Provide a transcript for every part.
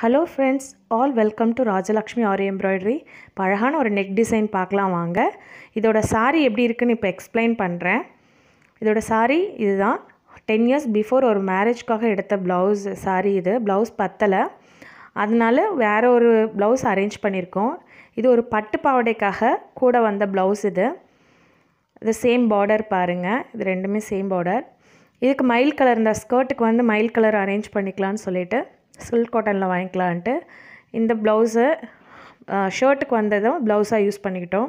hello friends all welcome to Rajalakshmi aari embroidery பழகான ஒரு neck design பார்க்கலாம் வாங்க இதோட சாரீ எப்படி இருக்குன்னு இப்போ எக்ஸ்பிளைன் பண்ணுறேன் இதோட சாரீ இதுதான் டென் இயர்ஸ் பிஃபோர் ஒரு மேரேஜ்க்காக எடுத்த ப்ளவுஸ் சாரீ இது ப்ளவுஸ் பத்தலை அதனால வேறு ஒரு ப்ளவுஸ் அரேஞ்ச் பண்ணியிருக்கோம் இது ஒரு பட்டு பாவடைக்காக கூட வந்த ப்ளவுஸ் இது இது சேம் பார்டர் பாருங்கள் இது ரெண்டுமே சேம் பார்டர் இதுக்கு மயில் கலர் இந்த ஸ்கர்ட்டுக்கு வந்து மயில் கலர் அரேஞ்ச் பண்ணிக்கலான்னு சொல்லிவிட்டு சில்க் காட்டனில் வாங்கிக்கலான்ட்டு இந்த ப்ளவுஸை ஷர்ட்டுக்கு வந்ததும் ப்ளவுஸாக யூஸ் பண்ணிக்கிட்டோம்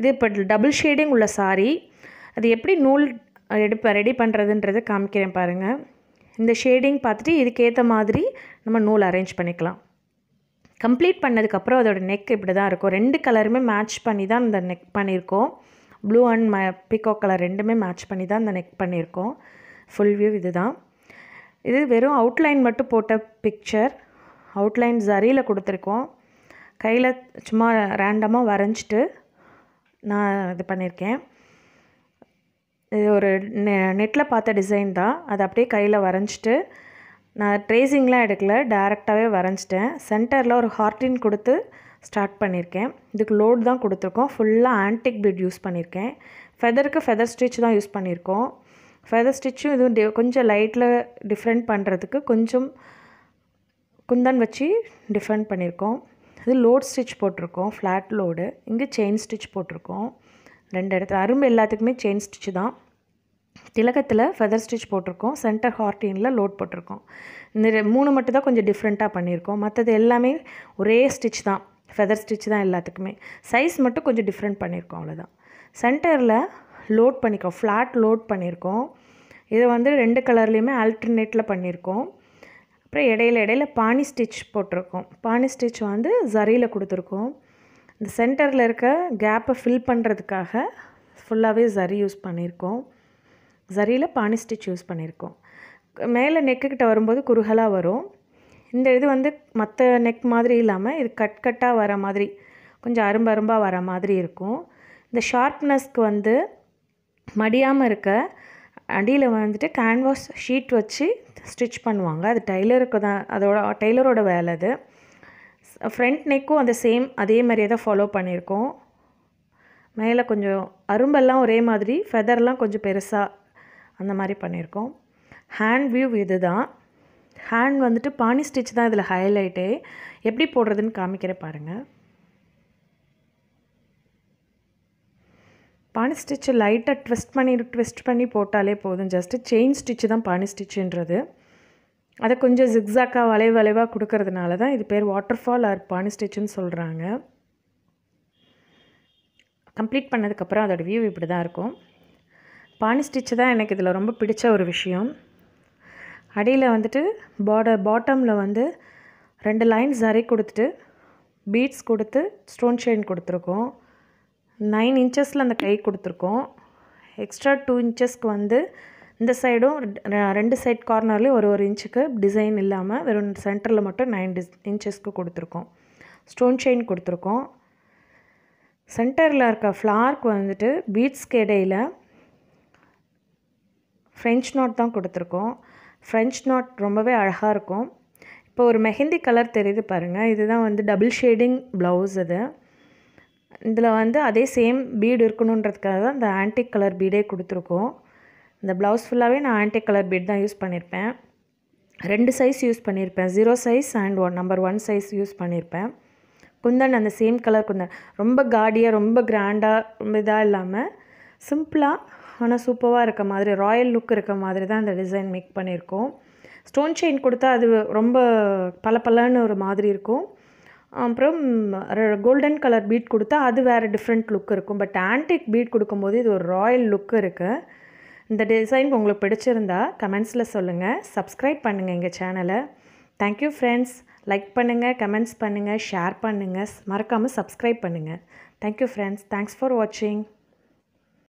இது இப்போ டபுள் ஷேடிங் உள்ள சாரி அது எப்படி நூல் எடுப்ப ரெடி பண்ணுறதுன்றதை காமிக்கிறேன் பாருங்கள் இந்த ஷேடிங் பார்த்துட்டு இதுக்கேற்ற மாதிரி நம்ம நூல் அரேஞ்ச் பண்ணிக்கலாம் கம்ப்ளீட் பண்ணதுக்கப்புறம் அதோட நெக் இப்படி தான் இருக்கும் ரெண்டு கலருமே மேட்ச் பண்ணி தான் இந்த நெக் பண்ணியிருக்கோம் ப்ளூ அண்ட் ம பிகோ கலர் ரெண்டுமே மேட்ச் பண்ணி தான் இந்த நெக் பண்ணியிருக்கோம் ஃபுல் வியூ இது தான் இது வெறும் அவுட்லைன் மட்டும் போட்ட பிக்சர் அவுட்லைன் ஜரியில் கொடுத்துருக்கோம் கையில் சும்மா ரேண்டமாக வரைஞ்சிட்டு நான் இது பண்ணியிருக்கேன் இது ஒரு நெ நெட்டில் பார்த்த டிசைன் தான் அது அப்படியே கையில் வரைஞ்சிட்டு நான் ட்ரேசிங்லாம் எடுக்கல டேரெக்டாகவே வரைஞ்சிட்டேன் சென்டரில் ஒரு ஹார்டின் கொடுத்து ஸ்டார்ட் பண்ணியிருக்கேன் இதுக்கு லோட் தான் கொடுத்துருக்கோம் ஃபுல்லாக ஆன்டிக் பீட் யூஸ் பண்ணியிருக்கேன் ஃபெதருக்கு ஃபெதர் ஸ்டிச் தான் யூஸ் பண்ணியிருக்கோம் ஃபெதர் ஸ்டிச்சும் இதுவும் கொஞ்சம் லைட்டில் டிஃப்ரெண்ட் பண்ணுறதுக்கு கொஞ்சம் குந்தன் வச்சு டிஃப்ரெண்ட் பண்ணியிருக்கோம் இது லோட் ஸ்டிச் போட்டிருக்கோம் ஃப்ளாட் லோடு இங்கே செயின் ஸ்டிச் போட்டிருக்கோம் ரெண்டு இடத்துல அரும்பு எல்லாத்துக்குமே செயின் ஸ்டிச்சு தான் திலகத்தில் ஃபெதர் ஸ்டிச் போட்டிருக்கோம் சென்டர் ஹார்டினில் லோட் போட்டிருக்கோம் இந்த மூணு மட்டும் தான் கொஞ்சம் டிஃப்ரெண்ட்டாக பண்ணியிருக்கோம் மற்றது எல்லாமே ஒரே ஸ்டிச் தான் ஃபெதர் ஸ்டிச் தான் எல்லாத்துக்குமே சைஸ் மட்டும் கொஞ்சம் டிஃப்ரெண்ட் பண்ணியிருக்கோம் அவ்வளோதான் சென்டரில் லோட் பண்ணிக்கோ ஃப்ளாட் லோட் பண்ணியிருக்கோம் இதை வந்து ரெண்டு கலர்லேயுமே ஆல்டர்னேட்டில் பண்ணியிருக்கோம் அப்புறம் இடையில இடையில பானி ஸ்டிச் போட்டிருக்கோம் பானி ஸ்டிச் வந்து ஜரியில் கொடுத்துருக்கோம் இந்த சென்டரில் இருக்க கேப்பை ஃபில் பண்ணுறதுக்காக ஃபுல்லாகவே ஜரி யூஸ் பண்ணியிருக்கோம் ஜரியில் பானி ஸ்டிச் யூஸ் பண்ணியிருக்கோம் மேலே நெக்குக்கிட்ட வரும்போது குறுகலாக வரும் இந்த இது வந்து மற்ற நெக் மாதிரி இல்லாமல் இது கட் கட்டாக வர மாதிரி கொஞ்சம் அரும்பரும்பாக வர மாதிரி இருக்கும் இந்த ஷார்ப்னஸ்க்கு வந்து மடியாமல் இருக்க அடியில் வந்துட்டு கேன்வாஸ் ஷீட் வச்சு ஸ்டிச் பண்ணுவாங்க அது டெய்லருக்கு தான் அதோட டெய்லரோட வேலை அது ஃப்ரண்ட் நெக்கும் அந்த சேம் அதே மாதிரியே தான் ஃபாலோ பண்ணியிருக்கோம் மேலே கொஞ்சம் அரும்பெல்லாம் ஒரே மாதிரி ஃபெதர்லாம் கொஞ்சம் பெருசாக அந்த மாதிரி பண்ணியிருக்கோம் ஹேண்ட் வியூ இது தான் ஹேண்ட் வந்துட்டு பானி ஸ்டிச் தான் இதில் ஹைலைட்டே எப்படி போடுறதுன்னு காமிக்கிற பாருங்கள் பானி ஸ்டிச்சு லைட்டாக ட்விஸ்ட் பண்ணி ட்விஸ்ட் பண்ணி போட்டாலே போதும் ஜஸ்ட்டு செயின் ஸ்டிச்சு தான் பானி ஸ்டிச்சுன்றது அதை கொஞ்சம் ஜிக்ஸாக்காக வளைவு வளைவாக கொடுக்கறதுனால தான் இது பேர் வாட்டர் ஃபால் ஆர் பானி ஸ்டிச்சுன்னு சொல்கிறாங்க கம்ப்ளீட் பண்ணதுக்கப்புறம் அதோடய வியூ இப்படி தான் இருக்கும் பானி ஸ்டிச்சு தான் எனக்கு இதில் ரொம்ப பிடிச்ச ஒரு விஷயம் அடியில் வந்துட்டு பார்டர் பாட்டமில் வந்து ரெண்டு லைன்ஸ் அரை கொடுத்துட்டு பீட்ஸ் கொடுத்து ஸ்டோன் ஷைன் கொடுத்துருக்கோம் நைன் இன்ச்சஸில் அந்த கை கொடுத்துருக்கோம் எக்ஸ்ட்ரா டூ இன்ச்சஸ்க்கு வந்து இந்த சைடும் ரெண்டு சைட் கார்னர்லேயும் ஒரு ஒரு இன்ச்சுக்கு டிசைன் இல்லாமல் வெறும் சென்டரில் மட்டும் நைன் டிஸ் இன்ச்சஸ்க்கு கொடுத்துருக்கோம் ஸ்டோன் செயின் கொடுத்துருக்கோம் சென்டரில் இருக்க ஃப்ளார்க்கு வந்துட்டு பீட்ஸ்க்கு இடையில் ஃப்ரெஞ்ச் நாட் தான் கொடுத்துருக்கோம் ஃப்ரெஞ்ச் நாட் ரொம்பவே அழகாக இருக்கும் இப்போ ஒரு மெஹந்தி கலர் தெரியுது பாருங்கள் இதுதான் வந்து டபுள் ஷேடிங் ப்ளவுஸ் அது இதில் வந்து அதே சேம் பீடு இருக்கணுன்றதுக்காக தான் இந்த ஆன்டிக் கலர் பீடே கொடுத்துருக்கோம் இந்த ப்ளவுஸ் ஃபுல்லாகவே நான் ஆன்டிக் கலர் பீட் தான் யூஸ் பண்ணியிருப்பேன் ரெண்டு சைஸ் யூஸ் பண்ணியிருப்பேன் zero size and one number one size use பண்ணியிருப்பேன் குந்தன் அந்த சேம் கலர் குந்தன் ரொம்ப காடியாக ரொம்ப கிராண்டாக ரொம்ப இதாக இல்லாமல் சிம்பிளாக ஆனால் சூப்பராக இருக்க மாதிரி ராயல் லுக் இருக்க மாதிரி தான் அந்த டிசைன் மேக் பண்ணியிருக்கோம் ஸ்டோன் செயின் கொடுத்தா அது ரொம்ப பல பலன்னு ஒரு மாதிரி இருக்கும் அப்புறம் கோல்டன் கலர் பீட் கொடுத்தா அது வேறு டிஃப்ரெண்ட் லுக் இருக்கும் பட் ஆன்டிக் பீட் கொடுக்கும்போது இது ஒரு ராயல் லுக் இருக்குது இந்த டிசைன் உங்களுக்கு பிடிச்சிருந்தா கமெண்ட்ஸில் சொல்லுங்கள் சப்ஸ்கிரைப் பண்ணுங்கள் எங்கள் சேனலை தேங்க்யூ ஃப்ரெண்ட்ஸ் லைக் பண்ணுங்கள் கமெண்ட்ஸ் பண்ணுங்கள் ஷேர் பண்ணுங்கள் மறக்காமல் சப்ஸ்கிரைப் பண்ணுங்கள் தேங்க்யூ ஃப்ரெண்ட்ஸ் தேங்க்ஸ் ஃபார் வாட்சிங்